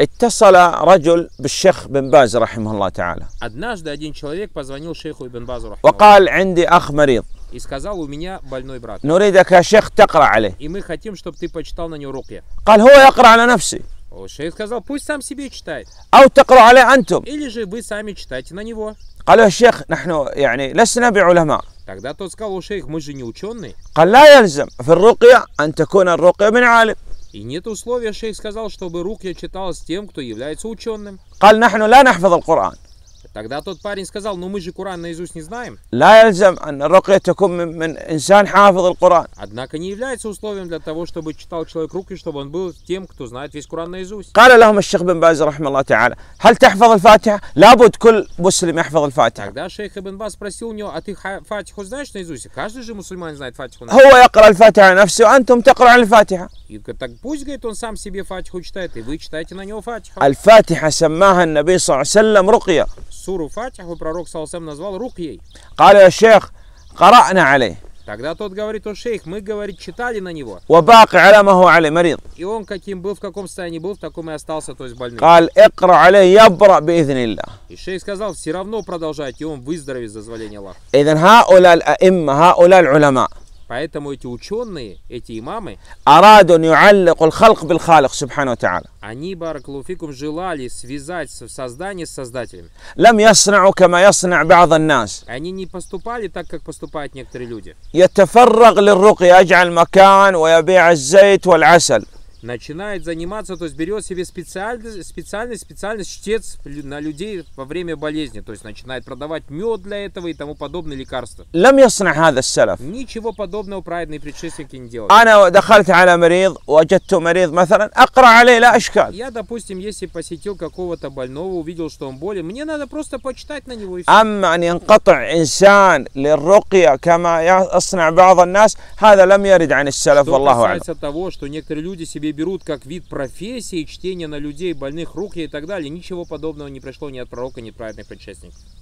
اتصل رجل بالشيخ بن باز رحمه الله تعالى Однажды один человек позвонил шейху Ибн Базу رحمه وقال عندي أخ مريض и сказал, у меня больной брат. نريدك يا شيخ تقرأ عليه. И мы хотим, чтобы ты почитал на него рукья. قال هو يقرأ على نفسه. Шейх сказал, пусть сам себе читает. أو تقرأ عليه أنتم. Или же вы сами читайте на него. قالوا يا شيخ نحن يعني لسنا بعلماء. Тогда тот сказал, о шейх, мы же не ученые. قال لا يلزم في الرقية أن تكون الرقية من عالم. И нет условия, шейх сказал, чтобы рук я читал с тем, кто является ученым. Тогда тот парень сказал, ну мы же Куран наизусть не знаем. لا يلزم أن الرقية تكون من, من إنسان حافظ Однако не является условием для того, чтобы читал человек руки, чтобы он был тем, кто знает весь Куран наизусть. قال لهم الشيخ بن باز رحمه الله تعالى هل تحفظ الفاتحة؟ لابد كل مسلم يحفظ الفاتحة. Тогда шейх Ибн Баз спросил у него, а ты фатиху знаешь наизусть? Каждый же мусульман знает фатиху. هو يقرأ الفاتحة نفسه وأنتم تقرأ الفاتحة. И так пусть, говорит, он сам себе фатиху читает, и вы читаете на него фатиху. Аль-Фатиха саммаха صلى наби عليه وسلم رقية. Суру Фатиху пророк Салсам назвал Рукьей. Каля шейх, карана алей. Тогда тот говорит, «О шейх, мы, говорит, читали на него. И он каким был, в каком состоянии был, в таком и остался, то есть больным. И шейх сказал, все равно продолжайте, и он выздоровеет за зволение Аллаха. Поэтому эти ученые, эти имамы, Они, баракалуфикум, желали связать создание с Создателем. Они не поступали так, как поступают некоторые люди. начинает заниматься, то есть берет себе специальность, специальность, специальность чтец на людей во время болезни, то есть начинает продавать мед для этого и тому подобные лекарства. Ничего подобного праведные предшественники не делали. Я, допустим, если посетил какого-то больного, увидел, что он болен, мне надо просто почитать на него и все. أما أن того, что некоторые люди себе или берут как вид профессии, чтение на людей, больных рук и так далее. Ничего подобного не пришло ни от пророка, ни от праведных предшественников.